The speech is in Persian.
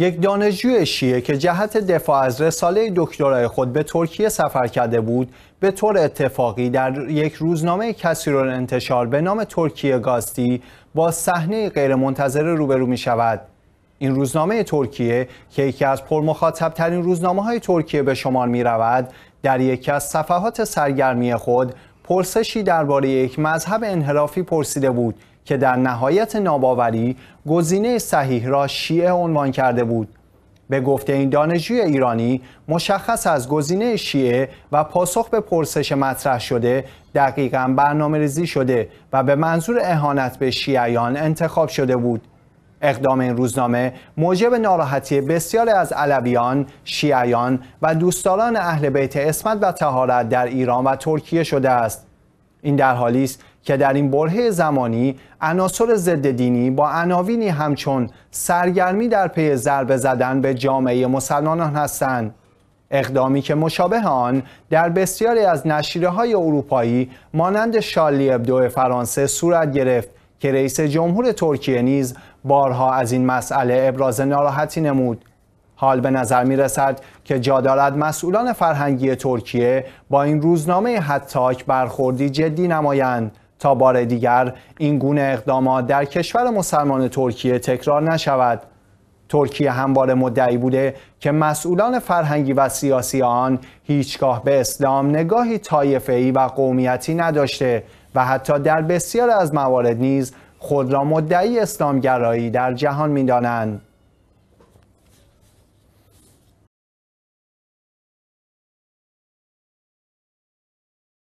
یک دانشجوی شیعه که جهت دفاع از رساله دکترای خود به ترکیه سفر کرده بود به طور اتفاقی در یک روزنامه کسی رو انتشار به نام ترکیه گاستی با صحنه غیرمنتظره روبرو می شود این روزنامه ترکیه که یکی از مخاطب ترین روزنامه های ترکیه به شمار می رود در یکی از صفحات سرگرمی خود پرسشی درباره یک مذهب انحرافی پرسیده بود که در نهایت ناباوری گزینه صحیح را شیعه عنوان کرده بود به گفته این دانشجوی ایرانی مشخص از گزینه شیعه و پاسخ به پرسش مطرح شده دقیقا برنامه ریزی شده و به منظور اهانت به شیعیان انتخاب شده بود اقدام این روزنامه موجب ناراحتی بسیاری از علویان، شیعیان و دوستداران اهل بیت اسمت و تهارت در ایران و ترکیه شده است. این در حالی است که در این بره زمانی عناصر ضد دینی با عناوینی همچون سرگرمی در پی ضربه زدن به جامعه مسلمانان هستند. اقدامی که مشابه آن در بسیاری از نشریه های اروپایی مانند شارلی دو فرانسه صورت گرفت که رئیس جمهور ترکیه نیز بارها از این مسئله ابراز ناراحتی نمود حال به نظر می رسد که جا دارد مسئولان فرهنگی ترکیه با این روزنامه حتاک برخوردی جدی نمایند تا بار دیگر این گونه اقدامات در کشور مسلمان ترکیه تکرار نشود ترکیه همواره مدعی بوده که مسئولان فرهنگی و سیاسی آن هیچگاه به اسلام نگاهی طایفه‌ای و قومیتی نداشته و حتی در بسیار از موارد نیز خود را مدعی اسلامگرایی در جهان می‌دانند